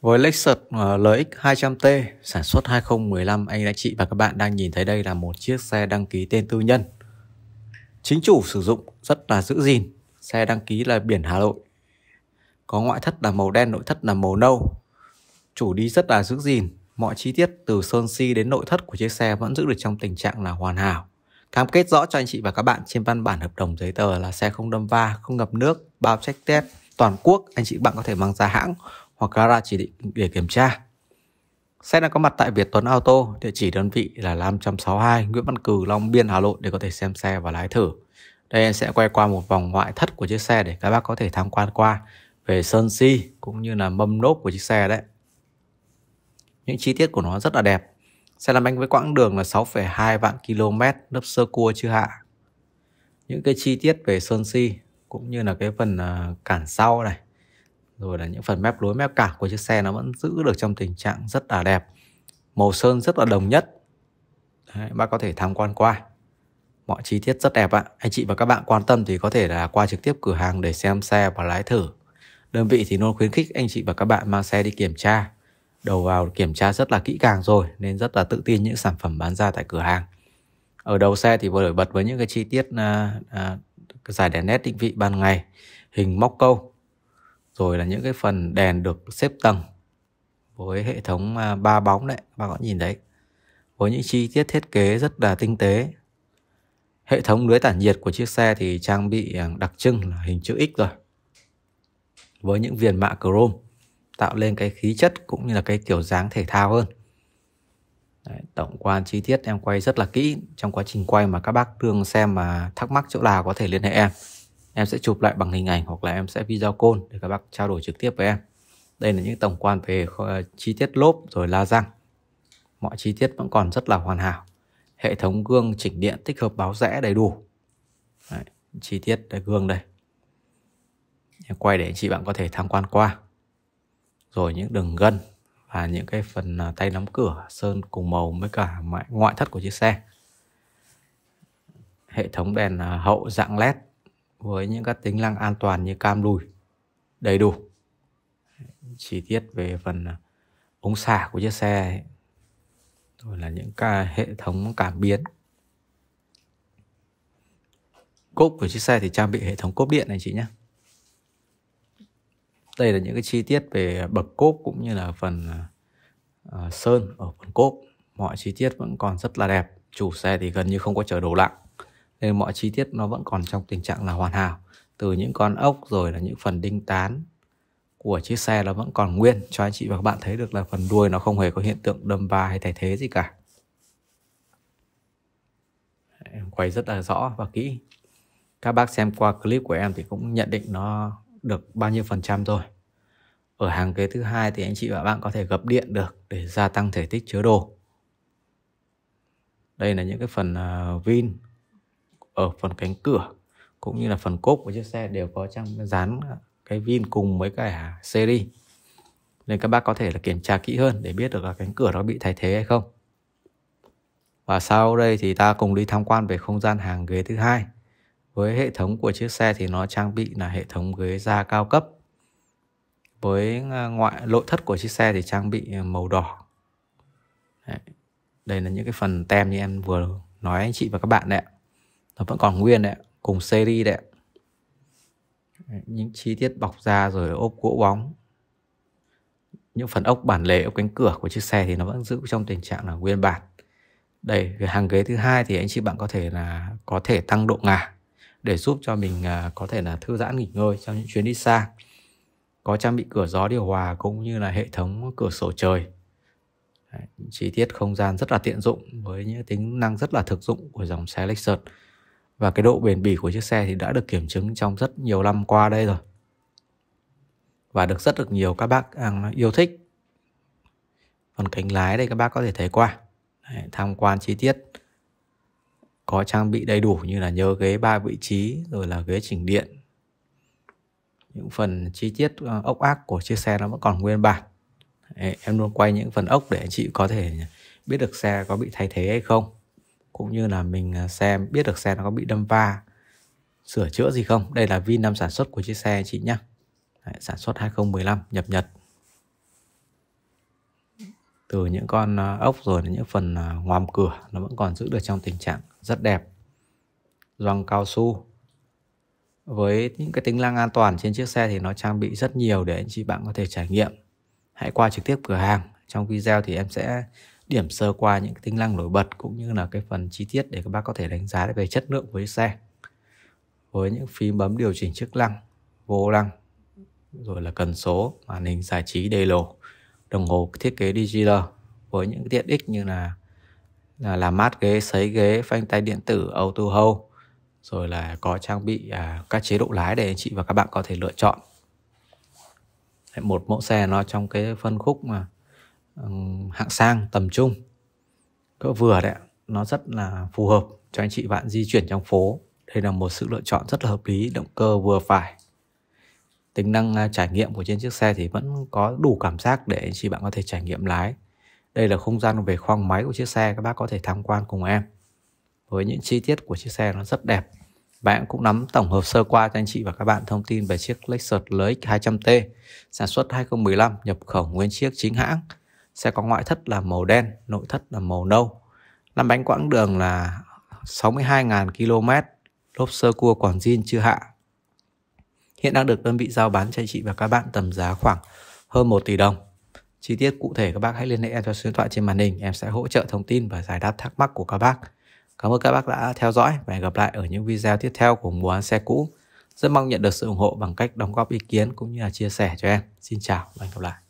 Với Lexus LX 200T sản xuất 2015, anh anh chị và các bạn đang nhìn thấy đây là một chiếc xe đăng ký tên tư nhân. Chính chủ sử dụng rất là giữ gìn, xe đăng ký là biển Hà Nội. Có ngoại thất là màu đen, nội thất là màu nâu. Chủ đi rất là giữ gìn, mọi chi tiết từ sơn si đến nội thất của chiếc xe vẫn giữ được trong tình trạng là hoàn hảo. Cam kết rõ cho anh chị và các bạn trên văn bản hợp đồng giấy tờ là xe không đâm va, không ngập nước, bao check test toàn quốc anh chị bạn có thể mang ra hãng hoặc gara chỉ định để kiểm tra. Xe đang có mặt tại Việt Tuấn Auto, địa chỉ đơn vị là 562 Nguyễn Văn Cừ, Long Biên, Hà Nội để có thể xem xe và lái thử. Đây em sẽ quay qua một vòng ngoại thất của chiếc xe để các bác có thể tham quan qua về sơn si cũng như là mâm nốt của chiếc xe đấy. Những chi tiết của nó rất là đẹp. Xe làm anh với quãng đường là 6,2 vạn km, lớp sơ cua chưa hạ. Những cái chi tiết về sơn si cũng như là cái phần à, cản sau này rồi là những phần mép lối mép cả của chiếc xe nó vẫn giữ được trong tình trạng rất là đẹp màu sơn rất là đồng nhất Đấy, bác có thể tham quan qua mọi chi tiết rất đẹp ạ anh chị và các bạn quan tâm thì có thể là qua trực tiếp cửa hàng để xem xe và lái thử đơn vị thì luôn khuyến khích anh chị và các bạn mang xe đi kiểm tra đầu vào kiểm tra rất là kỹ càng rồi nên rất là tự tin những sản phẩm bán ra tại cửa hàng ở đầu xe thì vừa nổi bật với những cái chi tiết à, à, giải đèn nét định vị ban ngày hình móc câu rồi là những cái phần đèn được xếp tầng với hệ thống à, ba bóng đấy các bạn nhìn đấy. với những chi tiết thiết kế rất là tinh tế hệ thống lưới tản nhiệt của chiếc xe thì trang bị à, đặc trưng là hình chữ X rồi với những viền mạ chrome tạo lên cái khí chất cũng như là cái kiểu dáng thể thao hơn Đấy, tổng quan chi tiết em quay rất là kỹ trong quá trình quay mà các bác đương xem mà thắc mắc chỗ nào có thể liên hệ em em sẽ chụp lại bằng hình ảnh hoặc là em sẽ video call để các bác trao đổi trực tiếp với em đây là những tổng quan về ờ, chi tiết lốp rồi la răng mọi chi tiết vẫn còn rất là hoàn hảo hệ thống gương chỉnh điện tích hợp báo rẽ đầy đủ Đấy, chi tiết đây, gương đây em quay để anh chị bạn có thể tham quan qua rồi những đường gân và những cái phần à, tay nắm cửa sơn cùng màu với cả ngoại thất của chiếc xe hệ thống đèn à, hậu dạng led với những các tính năng an toàn như cam lùi đầy đủ chi tiết về phần à, ống xả của chiếc xe ấy. rồi là những cái hệ thống cảm biến cốp của chiếc xe thì trang bị hệ thống cốp điện này chị nhé đây là những cái chi tiết về bậc cốp cũng như là phần uh, sơn ở phần cốp mọi chi tiết vẫn còn rất là đẹp chủ xe thì gần như không có chở đồ lặng nên mọi chi tiết nó vẫn còn trong tình trạng là hoàn hảo từ những con ốc rồi là những phần đinh tán của chiếc xe nó vẫn còn nguyên cho anh chị và các bạn thấy được là phần đuôi nó không hề có hiện tượng đâm va hay thay thế gì cả em quay rất là rõ và kỹ các bác xem qua clip của em thì cũng nhận định nó được bao nhiêu phần trăm rồi ở hàng ghế thứ hai thì anh chị và bạn có thể gập điện được để gia tăng thể tích chứa đồ đây là những cái phần uh, vin ở phần cánh cửa cũng như là phần cốp của chiếc xe đều có trang dán cái vin cùng với cả series nên các bác có thể là kiểm tra kỹ hơn để biết được là cánh cửa nó bị thay thế hay không và sau đây thì ta cùng đi tham quan về không gian hàng ghế thứ hai với hệ thống của chiếc xe thì nó trang bị là hệ thống ghế da cao cấp với à, ngoại nội thất của chiếc xe thì trang bị à, màu đỏ đây là những cái phần tem như em vừa nói anh chị và các bạn đấy ạ nó vẫn còn nguyên đấy cùng series đấy những chi tiết bọc da rồi ốp gỗ bóng những phần ốc bản lề ốc cánh cửa của chiếc xe thì nó vẫn giữ trong tình trạng là nguyên bản đây về hàng ghế thứ hai thì anh chị bạn có thể là có thể tăng độ ngả để giúp cho mình à, có thể là thư giãn nghỉ ngơi trong những chuyến đi xa có trang bị cửa gió điều hòa cũng như là hệ thống cửa sổ trời chi tiết không gian rất là tiện dụng với những tính năng rất là thực dụng của dòng xe Lexus và cái độ bền bỉ của chiếc xe thì đã được kiểm chứng trong rất nhiều năm qua đây rồi và được rất được nhiều các bác yêu thích còn cánh lái đây các bác có thể thấy qua Đấy, tham quan chi tiết có trang bị đầy đủ như là nhớ ghế ba vị trí rồi là ghế chỉnh điện những phần chi tiết ờ, ốc ác của chiếc xe nó vẫn còn nguyên bản Đấy, em luôn quay những phần ốc để anh chị có thể biết được xe có bị thay thế hay không cũng như là mình à, xem biết được xe nó có bị đâm va sửa chữa gì không đây là Vin năm sản xuất của chiếc xe chị nhé Đấy, sản xuất 2015 nhập nhật từ những con à, ốc rồi đến những phần à, ngoàm cửa nó vẫn còn giữ được trong tình trạng rất đẹp doang cao su với những cái tính năng an toàn trên chiếc xe thì nó trang bị rất nhiều để anh chị bạn có thể trải nghiệm hãy qua trực tiếp cửa hàng trong video thì em sẽ điểm sơ qua những cái tính năng nổi bật cũng như là cái phần chi tiết để các bác có thể đánh giá về chất lượng của xe với những phím bấm điều chỉnh chức năng vô lăng rồi là cần số màn hình giải trí đầy lồ đồng hồ thiết kế digital với những tiện ích như là là làm mát ghế sấy ghế phanh tay điện tử auto hold rồi là có trang bị à, các chế độ lái để anh chị và các bạn có thể lựa chọn một mẫu xe nó trong cái phân khúc mà hạng sang tầm trung cỡ vừa đấy nó rất là phù hợp cho anh chị bạn di chuyển trong phố đây là một sự lựa chọn rất là hợp lý động cơ vừa phải tính năng à, trải nghiệm của trên chiếc xe thì vẫn có đủ cảm giác để anh chị bạn có thể trải nghiệm lái đây là không gian về khoang máy của chiếc xe các bác có thể tham quan cùng em với những chi tiết của chiếc xe nó rất đẹp và em cũng nắm tổng hợp sơ qua cho anh chị và các bạn thông tin về chiếc Lexus LX 200T sản xuất 2015 nhập khẩu nguyên chiếc chính hãng sẽ có ngoại thất là màu đen, nội thất là màu nâu. Lăn bánh quãng đường là 62.000 km, lốp sơ cua còn zin chưa hạ. Hiện đang được đơn vị giao bán cho chị và các bạn tầm giá khoảng hơn 1 tỷ đồng. Chi tiết cụ thể các bác hãy liên hệ em cho số điện thoại trên màn hình, em sẽ hỗ trợ thông tin và giải đáp thắc mắc của các bác. Cảm ơn các bác đã theo dõi và hẹn gặp lại ở những video tiếp theo của Mùa ăn xe cũ. Rất mong nhận được sự ủng hộ bằng cách đóng góp ý kiến cũng như là chia sẻ cho em. Xin chào và hẹn gặp lại.